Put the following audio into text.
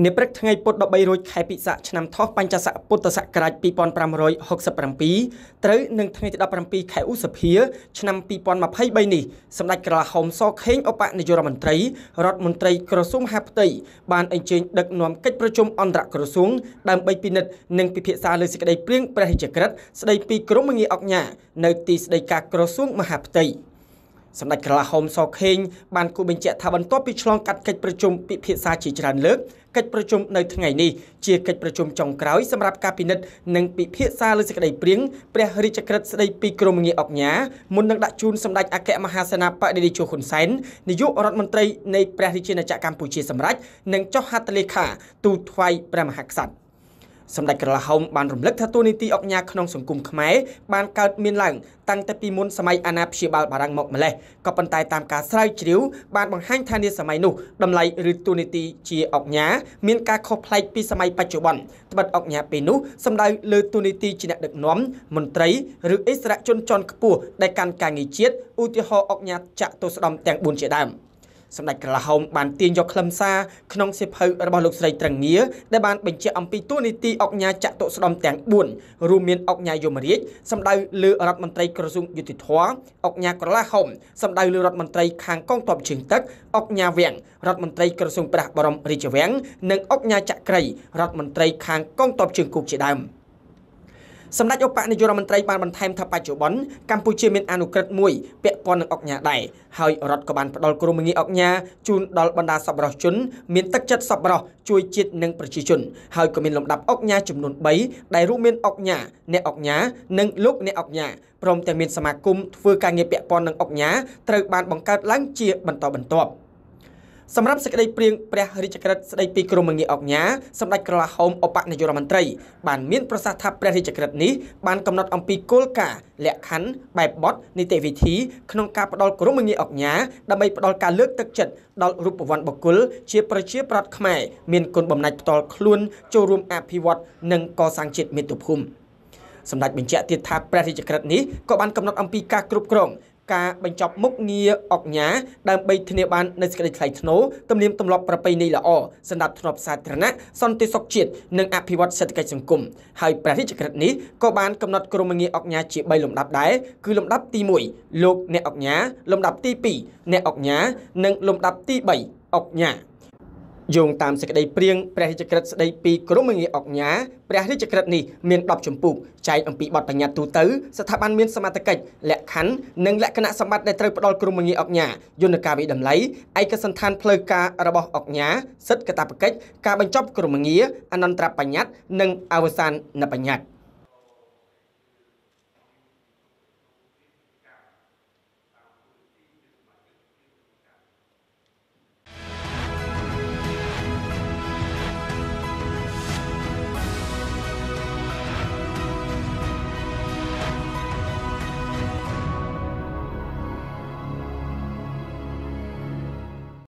នាព្រឹកថ្ងៃពុធ13រោចខែពិសាឆ្នាំថោះបัญចស័កពុទ្ធសករាជ2567ត្រូវនឹងថ្ងៃទី17ខែឧសភា ឆ្នាំ2023នេះសម្ដេចក្រឡាហោមសខេងឧបនាយករដ្ឋមន្ត្រីរដ្ឋមន្ត្រីក្រសួងហាផ្ទៃបានអញ្ជើញដឹកនាំកិច្ចប្រជុំអន្តរក្រសួងដើម្បីពិនិត្យនិងពិភាក្សាលើសេចក្តីព្រៀងព្រះរាជក្រឹត្យស្ដីពីក្រមងារអង្គញានៅទីស្តីការក្រសួងមហាផ្ទៃ។សម្ដេចក្រឡាហោមសខេងបានគូបញ្ជាក់ថាបន្ទាប់ពីឆ្លងកាត់កិច្ចប្រជុំពិភាក្សាជាច្រើនលើកកិច្ចប្រជុំនៅថ្ងៃនេះជាកិច្ចប្រជុំចុងក្រោយសម្រាប់ការពិនិត្យនិងពិភាក្សាលើសេចក្តីព្រៀងព្រះរាជក្រឹត្យស្តីពីក្រមងារអង្ញាមុននឹងដាក់ជូនសម្ដេចអគ្គមហាសេនាបតីជោហ៊ុនសែននាយករដ្ឋមន្ត្រីនៃព្រះរាជាណាចក្រកម្ពុជាសម្រាប់និងចុះហត្ថលេខា ទូតថ្វាយព្រះមហាក្សត្រសម្ដេចក្រឡាហោមបានរំលឹកថាតួនាទីអង្គញាក្នុងសង្គមខ្មែរបានកើតមានឡើងតាំងតែពីមុនសម័យអាណាព្យាបាលបារាំងមកម្លេះក៏ប៉ុន្តែតាមការស្រាវជ្រាវបានបង្ហាញថានាសម័យនោះតម្លៃឬតួនាទីជាអង្គញាមានការខុសប្លែកពីសម័យបច្ចុប្បន្នត្បិតអង្គញាពេលនោះសំដៅលើតួនាទីជាអ្នកដឹកនាំមន្ត្រីឬអិសរជនជាន់ខ្ពស់ដែលកាន់ការងារជាតិឧទាហរណ៍អង្គញាចាក់ទោសដំទាំង4ជាដើម។សម្ដេចក្រឡាហោមបានទាញយកខ្លឹមសារក្នុងសៀវភៅរបស់លោកស្រីត្រងងារដែលបានបញ្ជាក់អំពីទួលនីតិអង្គញាចតុស្ដំទាំង4រួមមានអង្គញាយមរាជសម្ដៅលើរដ្ឋមន្ត្រីក្រសួងយុតិធម៌អង្គញាក្រឡាហោមសម្ដៅលើរដ្ឋមន្ត្រីខាងកងទ័ពជើងទឹកអង្គញាវាំងរដ្ឋមន្ត្រីក្រសួងព្រះបរមរាជវាំងនិងអង្គញាចក្រីរដ្ឋមន្ត្រីខាងកងទ័ពជើងគោកជាដើម។សម្ដេចឧបនាយករដ្ឋមន្ត្រីបានបន្ថែមថាបច្ចុប្បន្នកម្ពុជាមានអនុក្រឹត្យមួយពាក់ព័ន្ធនឹងអុកញ៉ាដែរហើយរដ្ឋក៏បានផ្ដល់ក្រុមងារអុកញ៉ាជូនដល់បណ្ដាសប្បុរសជន មានទឹកចិត្តសប្បុរសជួយជាតិនិងប្រជាជនហើយក៏មានលំដាប់អុកញ៉ាចំនួន3ដែលរួមមានអុកញ៉ាអ្នកអុកញ៉ានិង លោកអ្នកអុកញ៉ាព្រមទាំងមានសមាគមធ្វើការងារពាក់ព័ន្ធនឹងអុកញ៉ាត្រូវបានបង្កើតឡើងជាបន្តបន្ទាប់សម្រាប់សេចក្តីព្រៀងព្រះរាជក្រឹត្យស្តីពីក្រមងារអង្គញាសម្ដេចក្រឡាហោមឧបនាយករដ្ឋមន្ត្រីបានមានប្រសាសន៍ថាព្រះរាជក្រឹត្យនេះបានកំណត់អំពីគោលការណ៍លក្ខខណ្ឌបែបបទនីតិវិធីក្នុងការផ្ដល់ក្រមងារអង្គញាដើម្បីផ្ដល់ការលើកទឹកចិត្តដល់រូបវ័ន្តបុគ្គលជាប្រជាប្រដ្ឋខ្មែរមានគុណបំណាច់ផ្ទាល់ខ្លួនចូលរួមអភិវឌ្ឍនិងកសាងជាតិមាតុភូមិសម្ដេចបញ្ជាក់ទៀតថាព្រះរាជក្រឹត្យនេះក៏បានកំណត់អំពីការគ្រប់គ្រងការបញ្ចប់មុខងារអុកញ៉ាដើម្បីធានាបាននូវសេចក្តីថ្លៃថ្នូរទំនៀមទម្លាប់ប្រពៃណីល្អសម្រាប់ធ្នាប់សាធារណៈសន្តិសុខជាតិនិងអភិវឌ្ឍសេដ្ឋកិច្ចសង្គមហើយព្រះរាជក្រឹត្យនេះក៏បានកំណត់ក្រុមងារអុកញ៉ាជា3លំដាប់ដែរគឺលំដាប់ទី1លោកអ្នកអុកញ៉ាលំដាប់ទី2អ្នកអុកញ៉ានិងលំដាប់ទី3អុកញ៉ាយោងតាមសេចក្តីព្រៀងព្រះរាជក្រឹត្យស្តីពីក្រមងារអុកញ៉ាព្រះរាជក្រឹត្យនេះមាន10ជំពូកចែកអំពីបទបញ្ញត្តិទូទៅ ស្ថាប័នមានសមត្ថកិច្ចលក្ខខណ្ឌនិង លក្ខណៈសម្បត្តិដែលត្រូវផ្ដល់ក្រមងារអុកញ៉ាយន្តការវិដំឡៃឯកសន្តានផ្លូវការរបស់អុកញ៉ាសិទ្ធិកាតព្វកិច្ចការបញ្ចប់ក្រមងារអនន្តរបញ្ញត្តិនិងអវសាននបញ្ញត្តិ